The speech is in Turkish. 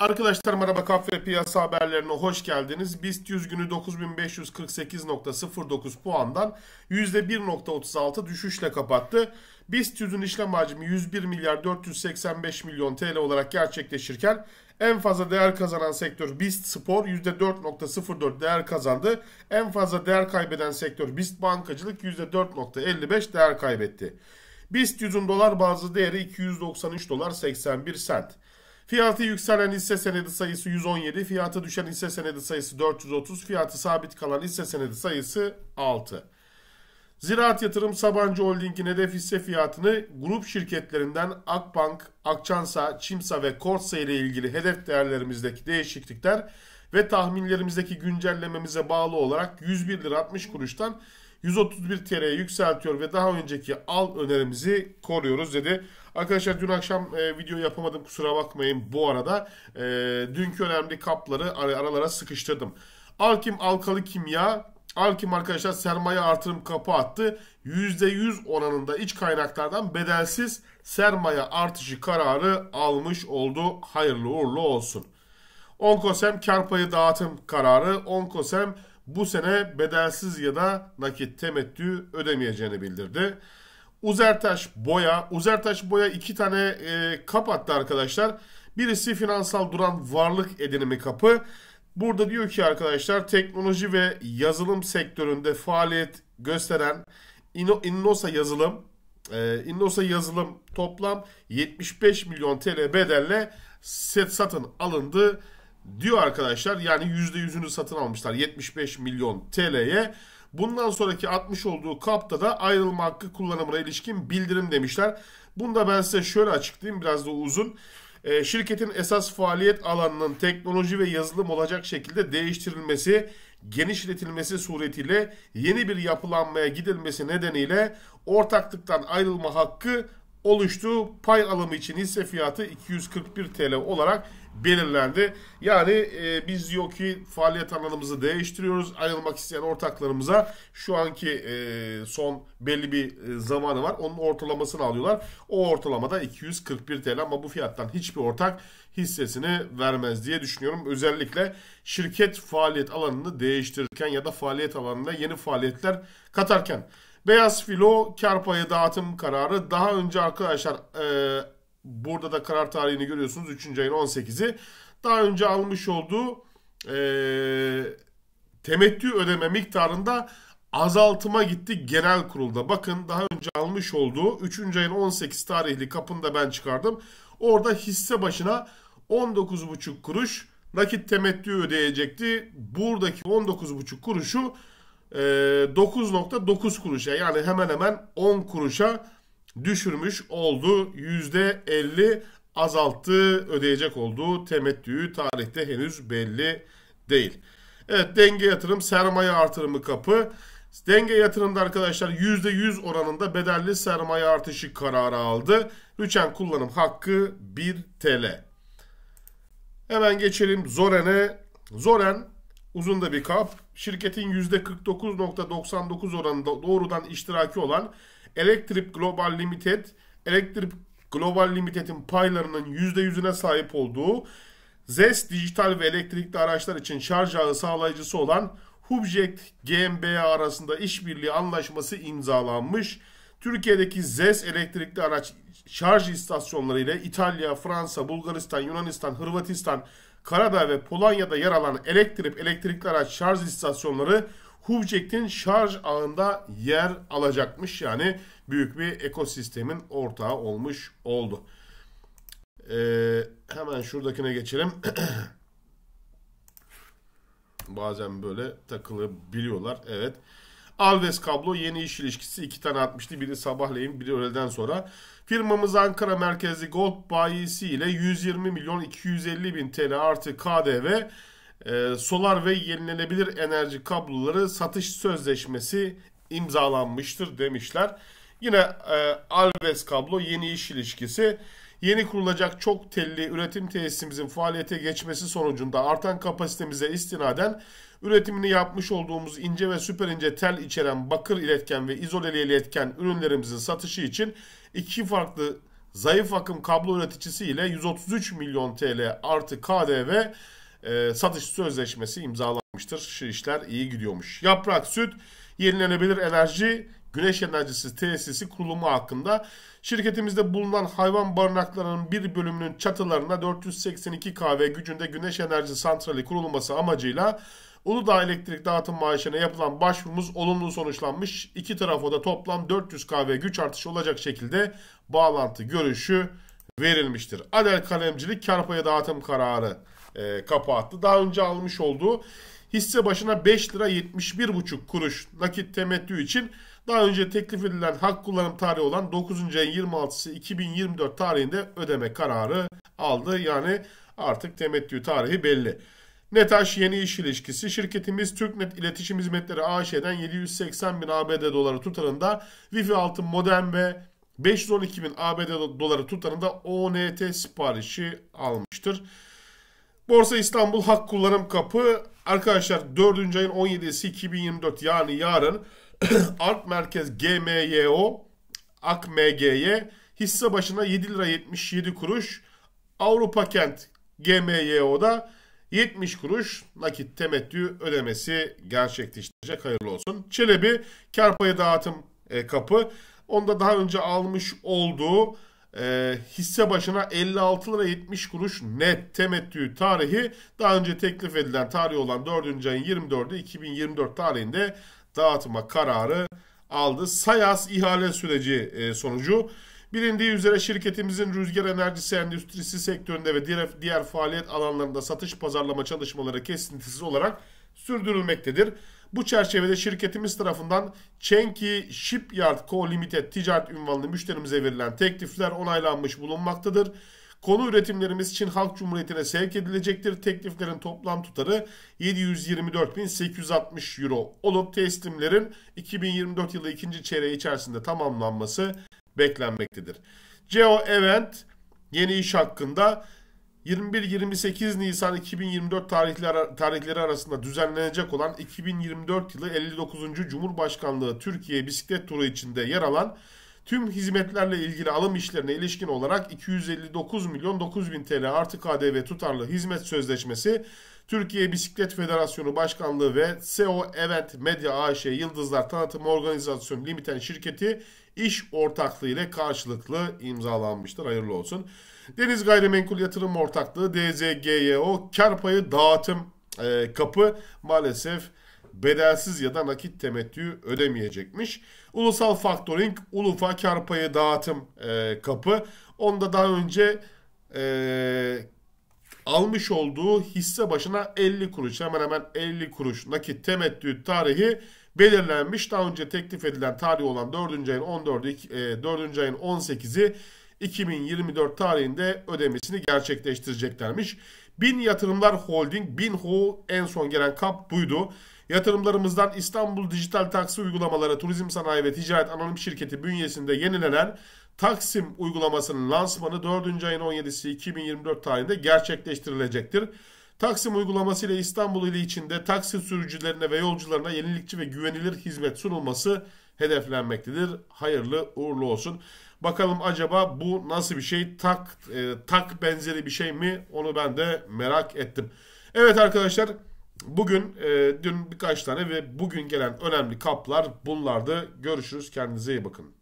Arkadaşlar merhaba kahve piyasa haberlerine hoş geldiniz. BIST 100 günü 9548.09 puandan %1.36 düşüşle kapattı. BIST 100'ün işlem hacmi 101 milyar 485 milyon TL olarak gerçekleşirken en fazla değer kazanan sektör BIST Spor %4.04 değer kazandı. En fazla değer kaybeden sektör BIST Bankacılık %4.55 değer kaybetti. BIST 100'ün dolar bazlı değeri 293 dolar 81 sent. Fiyatı yükselen hisse senedi sayısı 117, fiyatı düşen hisse senedi sayısı 430, fiyatı sabit kalan hisse senedi sayısı 6. Ziraat Yatırım Sabancı Holding'in hedef hisse fiyatını grup şirketlerinden Akbank, Akçansa, Çimsa ve Korsa ile ilgili hedef değerlerimizdeki değişiklikler ve tahminlerimizdeki güncellememize bağlı olarak 101 lira 60 kuruştan 131 TL'ye yükseltiyor ve daha önceki al önerimizi koruyoruz dedi. Arkadaşlar dün akşam e, video yapamadım kusura bakmayın bu arada. E, dünkü önemli kapları ar aralara sıkıştırdım. Alkim Alkalı Kimya Alkim arkadaşlar sermaye artırım kapı attı. %100 oranında iç kaynaklardan bedelsiz sermaye artışı kararı almış oldu. Hayırlı uğurlu olsun. Onkosem kar payı dağıtım kararı. Onkosem bu sene bedelsiz ya da nakit temettü ödemeyeceğini bildirdi. Uzertaş Boya, Uzertaş Boya iki tane e, kap arkadaşlar. Birisi finansal duran varlık edinimi kapı. Burada diyor ki arkadaşlar teknoloji ve yazılım sektöründe faaliyet gösteren Innosa yazılım e, Innosa yazılım toplam 75 milyon TL bedelle set satın alındı diyor arkadaşlar. Yani %100'ünü satın almışlar 75 milyon TL'ye. Bundan sonraki 60 olduğu kapta da ayrılma hakkı kullanımına ilişkin bildirim demişler. Bunu da ben size şöyle açıklayayım biraz da uzun. E, şirketin esas faaliyet alanının teknoloji ve yazılım olacak şekilde değiştirilmesi, genişletilmesi suretiyle yeni bir yapılanmaya gidilmesi nedeniyle ortaklıktan ayrılma hakkı oluştu pay alımı için hisse fiyatı 241 TL olarak belirlendi. Yani e, biz diyor ki faaliyet alanımızı değiştiriyoruz. Ayrılmak isteyen ortaklarımıza şu anki e, son belli bir e, zamanı var. Onun ortalamasını alıyorlar. O ortalamada 241 TL ama bu fiyattan hiçbir ortak hissesini vermez diye düşünüyorum. Özellikle şirket faaliyet alanını değiştirirken ya da faaliyet alanında yeni faaliyetler katarken. Beyaz filo kar payı dağıtım kararı daha önce arkadaşlar e, burada da karar tarihini görüyorsunuz 3. ayın 18'i. Daha önce almış olduğu e, temettü ödeme miktarında azaltıma gitti genel kurulda. Bakın daha önce almış olduğu 3. ayın 18 tarihli kapında ben çıkardım. Orada hisse başına 19,5 kuruş nakit temettü ödeyecekti. Buradaki 19,5 kuruşu 9.9 ee, kuruşa yani hemen hemen 10 kuruşa düşürmüş oldu. %50 azalttı ödeyecek olduğu temettüyü tarihte henüz belli değil. Evet denge yatırım sermaye artırımı kapı. Denge yatırımda arkadaşlar %100 oranında bedelli sermaye artışı kararı aldı. Rüçen kullanım hakkı 1 TL. Hemen geçelim Zoren'e. Zoren Uzun da bir kap. Şirketin %49.99 oranında doğrudan iştiraki olan Electric Global Limited, Electric Global Limited'in paylarının %100'üne sahip olduğu ZES dijital ve elektrikli araçlar için şarj ağı sağlayıcısı olan Hubject GmbH arasında işbirliği anlaşması imzalanmış. Türkiye'deki ZES elektrikli araç şarj istasyonları ile İtalya, Fransa, Bulgaristan, Yunanistan, Hırvatistan, Karadağ ve Polonya'da yer alan elektrik elektrikli araç şarj istasyonları Hubject'in şarj ağında yer alacakmış. Yani büyük bir ekosistemin ortağı olmuş oldu. Ee, hemen şuradakine geçelim. Bazen böyle takılabiliyorlar. Evet. Evet. Alves Kablo yeni iş ilişkisi iki tane atmıştı. Biri sabahleyin biri öğleden sonra. Firmamız Ankara merkezli Gold bayisi ile 120 milyon 250 bin TL artı KDV e, solar ve yenilenebilir enerji kabloları satış sözleşmesi imzalanmıştır demişler. Yine e, Alves Kablo yeni iş ilişkisi Yeni kurulacak çok telli üretim tesisimizin faaliyete geçmesi sonucunda artan kapasitemize istinaden üretimini yapmış olduğumuz ince ve süper ince tel içeren bakır iletken ve izoleli iletken ürünlerimizin satışı için iki farklı zayıf akım kablo üreticisi ile 133 milyon TL artı KDV e, satış sözleşmesi imzalanmıştır. Şu işler iyi gidiyormuş. Yaprak süt, yenilenebilir enerji, güneş enerjisi tesisi kurulumu hakkında şirketimizde bulunan hayvan barınaklarının bir bölümünün çatılarına 482 kW gücünde güneş enerji santrali kurulması amacıyla Uludağ Elektrik Dağıtım Maaşı'na yapılan başvurumuz olumlu sonuçlanmış. İki tarafa da toplam 400 kW güç artışı olacak şekilde bağlantı görüşü verilmiştir. Adel Kalemcilik kar payı dağıtım kararı e, kapattı. Daha önce almış olduğu hisse başına 5 lira 71,5 kuruş nakit temettü için daha önce teklif edilen hak kullanım tarihi olan 9. ayın 26'sı 2024 tarihinde ödeme kararı aldı. Yani artık temettü tarihi belli. Netaş yeni iş ilişkisi şirketimiz Türknet İletişim Hizmetleri AŞ'den 780 bin ABD doları tutarında Wi-Fi 6 modem ve 512 bin ABD doları tutarında ONT siparişi almıştır. Borsa İstanbul hak kullanım kapı arkadaşlar 4. ayın 17'si 2024 yani yarın Ark Merkez GMYO AKMG'ye hisse başına 7 lira 77 kuruş. Avrupa Kent GMYO'da 70 kuruş nakit temettü ödemesi gerçekleşecek. Hayırlı olsun. Çelebi kar payı dağıtım e, kapı. Onda daha önce almış olduğu e, hisse başına 56 lira 70 kuruş net temettü tarihi daha önce teklif edilen tarih olan 4. ayın 24'ü 2024 tarihinde dağıtma kararı aldı. Sayas ihale süreci e, sonucu bilindiği üzere şirketimizin rüzgar enerjisi endüstrisi sektöründe ve diğer, diğer faaliyet alanlarında satış pazarlama çalışmaları kesintisiz olarak sürdürülmektedir. Bu çerçevede şirketimiz tarafından Çenki Shipyard Co. Limited ticaret ünvanlı müşterimize verilen teklifler onaylanmış bulunmaktadır. Konu üretimlerimiz Çin Halk Cumhuriyeti'ne sevk edilecektir. Tekliflerin toplam tutarı 724.860 euro olup teslimlerin 2024 yılı ikinci çeyreği içerisinde tamamlanması beklenmektedir. CEO Event yeni iş hakkında 21-28 Nisan 2024 tarihleri, tarihleri arasında düzenlenecek olan 2024 yılı 59. Cumhurbaşkanlığı Türkiye bisiklet turu içinde yer alan Tüm hizmetlerle ilgili alım işlerine ilişkin olarak 259 milyon 9 bin TL artı KDV tutarlı hizmet sözleşmesi Türkiye Bisiklet Federasyonu Başkanlığı ve SEO Event Medya AŞ Yıldızlar Tanıtım Organizasyon Limiten şirketi iş ortaklığı ile karşılıklı imzalanmıştır. Hayırlı olsun. Deniz Gayrimenkul Yatırım Ortaklığı DZGYO kar payı dağıtım e, kapı maalesef bedelsiz ya da nakit temettü ödemeyecekmiş. Ulusal Faktoring, Ulufa kar payı dağıtım e, kapı. Onda daha önce e, almış olduğu hisse başına 50 kuruş hemen hemen 50 kuruş nakit temettü tarihi belirlenmiş. Daha önce teklif edilen tarih olan 4. ayın 14'ü 4. E, ayın 18'i 2024 tarihinde ödemesini gerçekleştireceklermiş. Bin Yatırımlar Holding, Bin Ho en son gelen kap buydu. Yatırımlarımızdan İstanbul Dijital Taksi Uygulamaları Turizm Sanayi ve Ticaret Anonim Şirketi bünyesinde yenilenen Taksim uygulamasının lansmanı 4. ayın 17'si 2024 tarihinde gerçekleştirilecektir. Taksim uygulaması ile İstanbul ili içinde taksi sürücülerine ve yolcularına yenilikçi ve güvenilir hizmet sunulması hedeflenmektedir. Hayırlı uğurlu olsun. Bakalım acaba bu nasıl bir şey? Tak e, tak benzeri bir şey mi? Onu ben de merak ettim. Evet arkadaşlar Bugün e, dün birkaç tane ve bugün gelen önemli kaplar bunlardı. Görüşürüz. Kendinize iyi bakın.